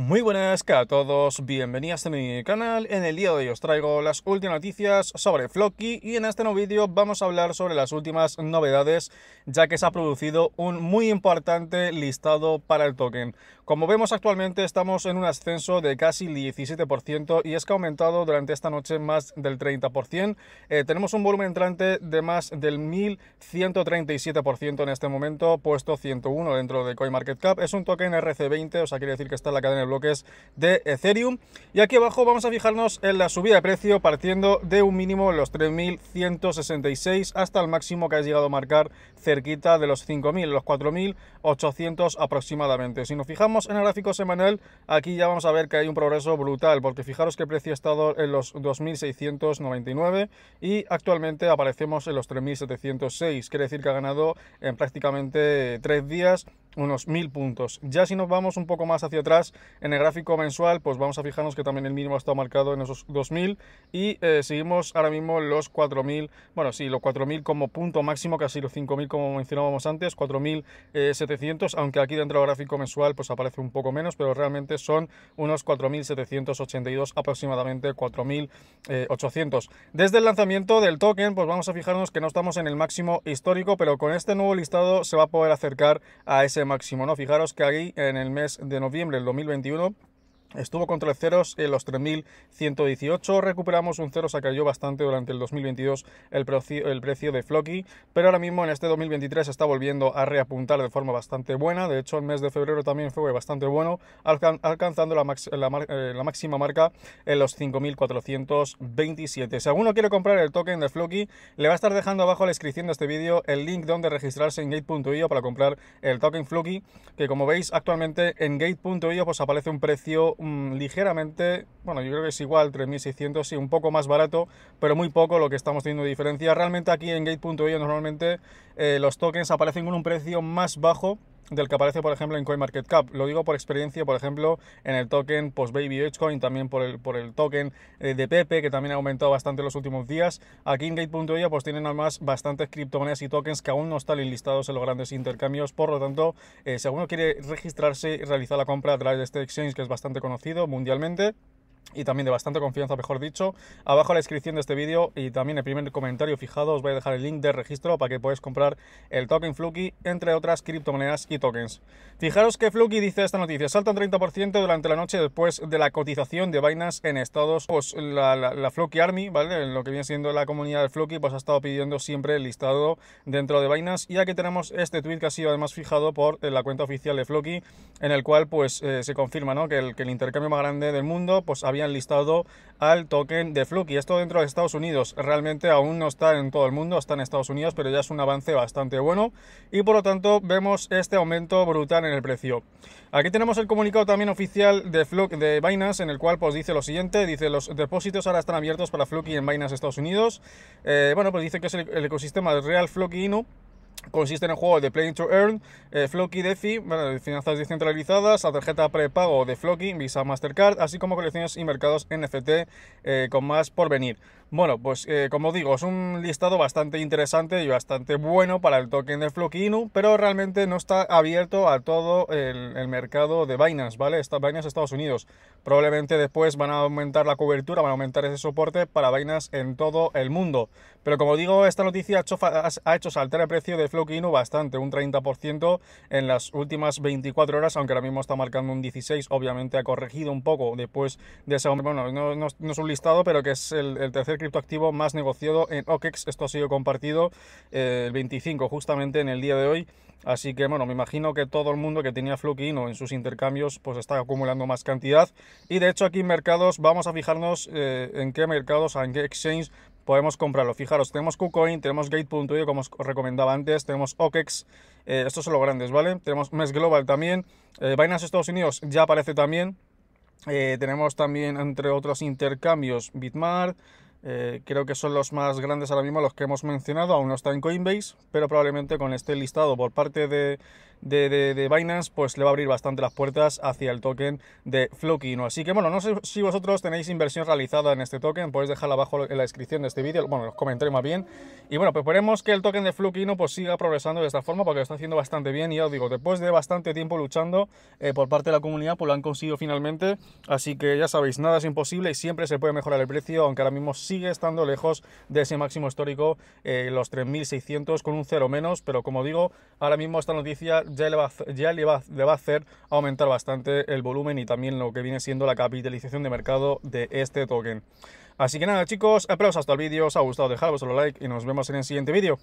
Muy buenas a todos, bienvenidos a mi canal. En el día de hoy os traigo las últimas noticias sobre Flocky y en este nuevo vídeo vamos a hablar sobre las últimas novedades ya que se ha producido un muy importante listado para el token. Como vemos actualmente estamos en un ascenso de casi 17% y es que ha aumentado durante esta noche más del 30%. Eh, tenemos un volumen entrante de más del 1137% en este momento, puesto 101 dentro de CoinMarketCap. Es un token RC20, o sea quiere decir que está en la cadena bloques de Ethereum. Y aquí abajo vamos a fijarnos en la subida de precio partiendo de un mínimo en los 3.166 hasta el máximo que ha llegado a marcar cerquita de los 5.000, los 4.800 aproximadamente. Si nos fijamos en el gráfico semanal, aquí ya vamos a ver que hay un progreso brutal, porque fijaros que el precio ha estado en los 2.699 y actualmente aparecemos en los 3.706, quiere decir que ha ganado en prácticamente tres días unos 1000 puntos. Ya si nos vamos un poco más hacia atrás en el gráfico mensual, pues vamos a fijarnos que también el mínimo ha estado marcado en esos 2000 y eh, seguimos ahora mismo los 4000, bueno, sí, los 4000 como punto máximo, casi los 5000 como mencionábamos antes, 4700, eh, aunque aquí dentro del gráfico mensual pues aparece un poco menos, pero realmente son unos 4782 aproximadamente 4800. Eh, Desde el lanzamiento del token, pues vamos a fijarnos que no estamos en el máximo histórico, pero con este nuevo listado se va a poder acercar a ese máximo, ¿no? Fijaros que ahí en el mes de noviembre del 2021 Estuvo con tres ceros en los 3.118, recuperamos un cero, se cayó bastante durante el 2022 el precio, de Floki, pero ahora mismo en este 2023 está volviendo a reapuntar de forma bastante buena, de hecho el mes de febrero también fue bastante bueno, alcanzando eh, la, máxima marca en los 5.427. Si alguno quiere comprar el token de Floki, le va a estar dejando abajo en la descripción de este vídeo el link donde registrarse en gate.io para comprar el token Floki, que como veis actualmente en gate.io pues aparece un precio Mm, ligeramente, bueno, yo creo que es igual, 3600, y un poco más barato, pero muy poco lo que estamos teniendo de diferencia. Realmente aquí en Gate.io normalmente eh, los tokens aparecen con un precio más bajo del que aparece, por ejemplo, en CoinMarketCap. Lo digo por experiencia, por ejemplo, en el token PostBaby también por el, por el token eh, de Pepe, que también ha aumentado bastante en los últimos días. Aquí en Gate.io pues tienen además bastantes criptomonedas y tokens que aún no están listados en los grandes intercambios, por lo tanto, eh, si alguno quiere registrarse y realizar la compra a través de este exchange que es bastante conocido mundialmente, y también de bastante confianza, mejor dicho. Abajo en la descripción de este vídeo y también el primer comentario fijado os voy a dejar el link de registro para que podáis comprar el token Fluky, entre otras criptomonedas y tokens. Fijaros que Fluky dice esta noticia, salta un 30% durante la noche después de la cotización de Binance en Estados Pues la, la, Fluky Army, ¿vale? En lo que viene siendo la comunidad de Fluky, pues ha estado pidiendo siempre el listado dentro de Binance. Y aquí tenemos este tweet que ha sido además fijado por la cuenta oficial de Fluky, en el cual pues eh, se confirma, ¿no? Que el, que el intercambio más grande del mundo, pues habían listado al token de Flux esto dentro de Estados Unidos. Realmente aún no está en todo el mundo, está en Estados Unidos, pero ya es un avance bastante bueno y por lo tanto vemos este aumento brutal en el precio. Aquí tenemos el comunicado también oficial de Fluke de Binance en el cual pues dice lo siguiente, dice los depósitos ahora están abiertos para Flux en Binance Estados Unidos. Eh, bueno, pues dice que es el, ecosistema de Real FLOKINO Inu Consiste en el juego de Play to Earn, eh, Floki DeFi, bueno, finanzas descentralizadas, la tarjeta prepago de Floki, Visa Mastercard, así como colecciones y mercados NFT eh, con más por venir. Bueno, pues eh, como digo, es un listado bastante interesante y bastante bueno para el token de Floki Inu, pero realmente no está abierto a todo el, mercado de vainas, ¿vale? Está Binance Estados Unidos. Probablemente después van a aumentar la cobertura, van a aumentar ese soporte para vainas en todo el mundo. Pero como digo, esta noticia ha hecho, ha hecho saltar el precio de bastante, un 30% en las últimas 24 horas, aunque ahora mismo está marcando un 16, obviamente ha corregido un poco después de ese bueno, no, es un listado, pero que es el, tercer criptoactivo más negociado en OKEX, esto ha sido compartido eh, el 25 justamente en el día de hoy, así que bueno, me imagino que todo el mundo que tenía no en sus intercambios pues está acumulando más cantidad y de hecho aquí en mercados vamos a fijarnos eh, en qué mercados, en qué exchange podemos comprarlo. Fijaros, tenemos KuCoin, tenemos Gate.io, como os recomendaba antes, tenemos OKEX, eh, estos son los grandes, ¿vale? Tenemos MES Global también, vainas eh, Binance Estados Unidos ya aparece también, eh, tenemos también, entre otros intercambios, Bitmart, creo que son los más grandes ahora mismo los que hemos mencionado, aún no está en Coinbase, pero probablemente con este listado por parte de de, Binance, pues le va a abrir bastante las puertas hacia el token de Flokino. Así que bueno, no sé si vosotros tenéis inversión realizada en este token, podéis dejarla abajo en la descripción de este vídeo, bueno, los comentaré más bien. Y bueno, pues esperemos que el token de Flokino pues siga progresando de esta forma porque lo está haciendo bastante bien y ya os digo, después de bastante tiempo luchando eh, por parte de la comunidad, pues lo han conseguido finalmente. Así que ya sabéis, nada es imposible y siempre se puede mejorar el precio, aunque ahora mismo sigue estando lejos de ese máximo histórico, eh, los 3.600 con un cero menos, pero como digo, ahora mismo esta noticia ya le, va, a hacer aumentar bastante el volumen y también lo que viene siendo la capitalización de mercado de este token. Así que nada chicos, aplausos hasta el vídeo, os ha gustado, dejaros un like y nos vemos en el siguiente vídeo.